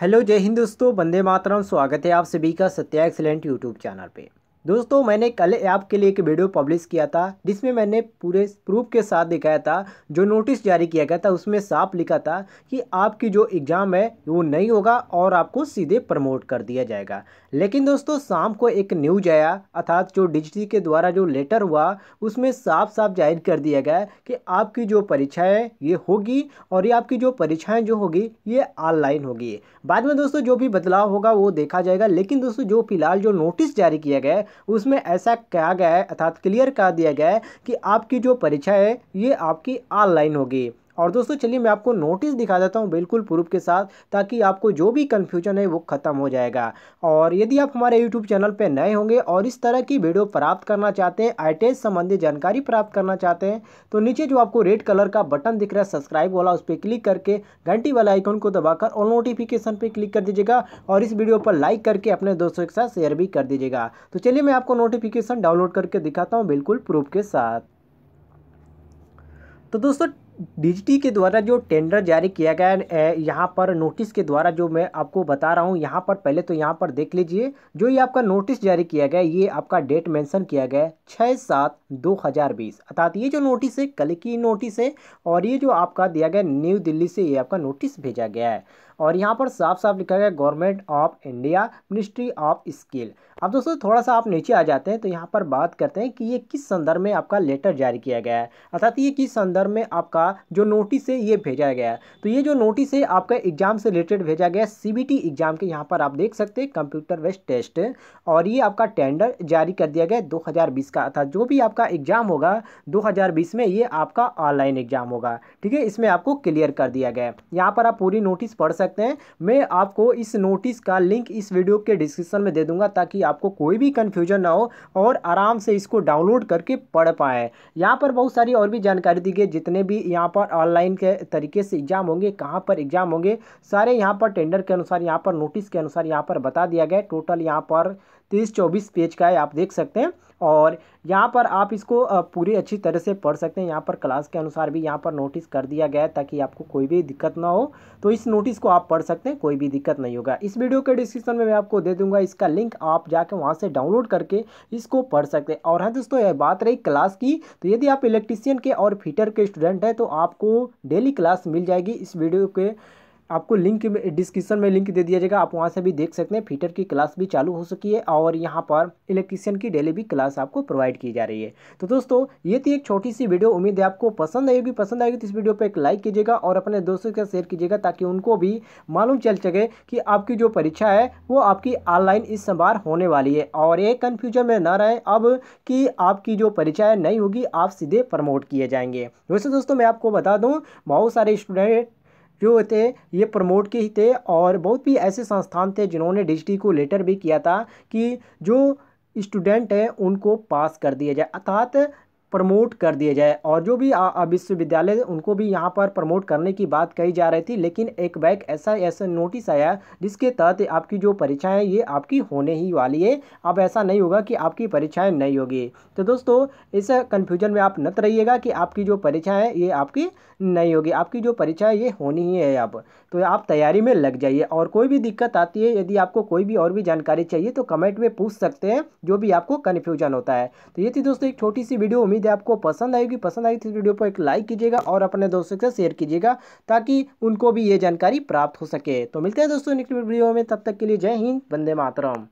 hello जय हिंद दोस्तों बंदे मातरम स्वागत है आप सभी का सत्या एक्सलेंट यूट्यूब चैनल पे दोस्तों मैंने कल ऐप के लिए एक वीडियो पब्लिश किया था जिसमें मैंने पूरे प्रूफ के साथ दिखाया था जो नोटिस जारी किया गया था उसमें साफ लिखा था कि आपकी जो एग्ज़ाम है वो नहीं होगा और आपको सीधे प्रमोट कर दिया जाएगा लेकिन दोस्तों शाम को एक न्यूज आया अर्थात जो डिजिटी के द्वारा जो लेटर हुआ उसमें साफ साफ जाहिर कर दिया गया कि आपकी जो परीक्षाएँ ये होगी और ये आपकी जो परीक्षाएँ जो होगी ये ऑनलाइन होगी बाद में दोस्तों जो भी बदलाव होगा वो देखा जाएगा लेकिन दोस्तों जो फिलहाल जो नोटिस जारी किया गया उसमें ऐसा कहा गया है अर्थात क्लियर कर दिया गया है कि आपकी जो परीक्षा है ये आपकी ऑनलाइन होगी और दोस्तों चलिए मैं आपको नोटिस दिखा देता हूँ बिल्कुल प्रूफ के साथ ताकि आपको जो भी कन्फ्यूजन है वो ख़त्म हो जाएगा और यदि आप हमारे यूट्यूब चैनल पर नए होंगे और इस तरह की वीडियो प्राप्त करना चाहते हैं आई संबंधी जानकारी प्राप्त करना चाहते हैं तो नीचे जो आपको रेड कलर का बटन दिख रहा है सब्सक्राइब वाला उस पर क्लिक करके घंटी वाला आइकन को दबाकर और नोटिफिकेशन पर क्लिक कर दीजिएगा और इस वीडियो पर लाइक करके अपने दोस्तों के साथ शेयर भी कर दीजिएगा तो चलिए मैं आपको नोटिफिकेशन डाउनलोड करके दिखाता हूँ बिल्कुल प्रूफ के साथ तो दोस्तों डीजीटी के द्वारा जो टेंडर जारी किया गया है यहाँ पर नोटिस के द्वारा जो मैं आपको बता रहा हूँ यहाँ पर पहले तो यहाँ पर देख लीजिए जो ये आपका नोटिस जारी किया गया ये आपका डेट मेंशन किया गया है छः सात दो हज़ार बीस अर्थात ये जो नोटिस है कल की नोटिस है और ये जो आपका दिया गया न्यू दिल्ली से ये आपका नोटिस भेजा गया है और यहाँ पर साफ साफ लिखा गया Government of India Ministry of Skill अब दोस्तों थोड़ा सा आप नीचे आ जाते हैं तो यहाँ पर बात करते हैं कि ये किस संदर्भ में आपका लेटर जारी किया गया है अर्थात ये किस संदर्भ में आपका जो नोटिस है ये भेजा गया है तो ये जो नोटिस है आपका एग्जाम से रिलेटेड भेजा गया है सी एग्जाम के यहाँ पर आप देख सकते हैं कंप्यूटर बेस्ड टेस्ट और ये आपका टेंडर जारी कर दिया गया है का अर्थात जो भी आपका एग्जाम होगा दो में ये आपका ऑनलाइन एग्जाम होगा ठीक है इसमें आपको क्लियर कर दिया गया है यहाँ पर आप पूरी नोटिस पढ़ सकते सकते हैं मैं आपको इस नोटिस का लिंक इस वीडियो के डिस्क्रिप्शन में दे दूंगा ताकि आपको कोई भी कन्फ्यूजन ना हो और आराम से इसको डाउनलोड करके पढ़ पाए यहाँ पर बहुत सारी और भी जानकारी दी गई जितने भी यहाँ पर ऑनलाइन के तरीके से एग्जाम होंगे कहाँ पर एग्जाम होंगे सारे यहाँ पर टेंडर के अनुसार यहाँ पर नोटिस के अनुसार यहाँ पर बता दिया गया टोटल यहाँ पर तीस चौबीस पेज का है आप देख सकते हैं और यहाँ पर आप इसको पूरी अच्छी तरह से पढ़ सकते हैं यहाँ पर क्लास के अनुसार भी यहाँ पर नोटिस कर दिया गया है ताकि आपको कोई भी दिक्कत ना हो तो इस नोटिस को आप पढ़ सकते हैं कोई भी दिक्कत नहीं होगा इस वीडियो के डिस्क्रिप्शन में मैं आपको दे दूंगा इसका लिंक आप जाकर वहाँ से डाउनलोड करके इसको पढ़ सकते हैं और हाँ दोस्तों यह बात रही क्लास की तो यदि आप इलेक्ट्रीशियन के और फीटर के स्टूडेंट हैं तो आपको डेली क्लास मिल जाएगी इस वीडियो के आपको लिंक डिस्क्रिप्शन में लिंक दे दिया जाएगा आप वहाँ से भी देख सकते हैं फीटर की क्लास भी चालू हो सकी है और यहाँ पर इलेक्ट्रीशियन की डेली भी क्लास आपको प्रोवाइड की जा रही है तो दोस्तों ये थी एक छोटी सी वीडियो उम्मीद है आपको पसंद आएगी पसंद आएगी तो इस वीडियो पर एक लाइक कीजिएगा और अपने दोस्तों के शेयर कीजिएगा ताकि उनको भी मालूम चल सके कि आपकी जो परीक्षा है वो आपकी ऑनलाइन इस बार होने वाली है और ये कन्फ्यूजन में ना रहे अब कि आपकी जो परीक्षा है नहीं होगी आप सीधे प्रमोट किए जाएंगे वैसे दोस्तों मैं आपको बता दूँ बहुत सारे स्टूडेंट जो थे ये प्रमोट के ही थे और बहुत भी ऐसे संस्थान थे जिन्होंने डिजिटी को लेटर भी किया था कि जो स्टूडेंट हैं उनको पास कर दिया जाए अर्थात प्रमोट कर दिया जाए और जो भी विश्वविद्यालय उनको भी यहाँ पर प्रमोट करने की बात कही जा रही थी लेकिन एक बैक ऐसा ऐसा नोटिस आया जिसके तहत आपकी जो परीक्षाएं ये आपकी होने ही वाली है अब ऐसा नहीं होगा कि आपकी परीक्षाएं नहीं होगी तो दोस्तों इस कन्फ्यूजन में आप नत रहिएगा कि आपकी जो परीक्षाएँ ये आपकी नहीं होगी आपकी जो परीक्षाएँ ये होनी ही है अब तो आप तैयारी में लग जाइए और कोई भी दिक्कत आती है यदि आपको कोई भी और भी जानकारी चाहिए तो कमेंट में पूछ सकते हैं जो भी आपको कन्फ्यूजन होता है तो ये थी दोस्तों एक छोटी सी वीडियो उम्मीद उम्मीद है आपको पसंद आएगी पसंद आएगी तो इस वीडियो को एक लाइक कीजिएगा और अपने दोस्तों से शेयर कीजिएगा ताकि उनको भी ये जानकारी प्राप्त हो सके तो मिलते हैं दोस्तों नेक्स्ट वीडियो में तब तक के लिए जय हिंद वंदे मातरम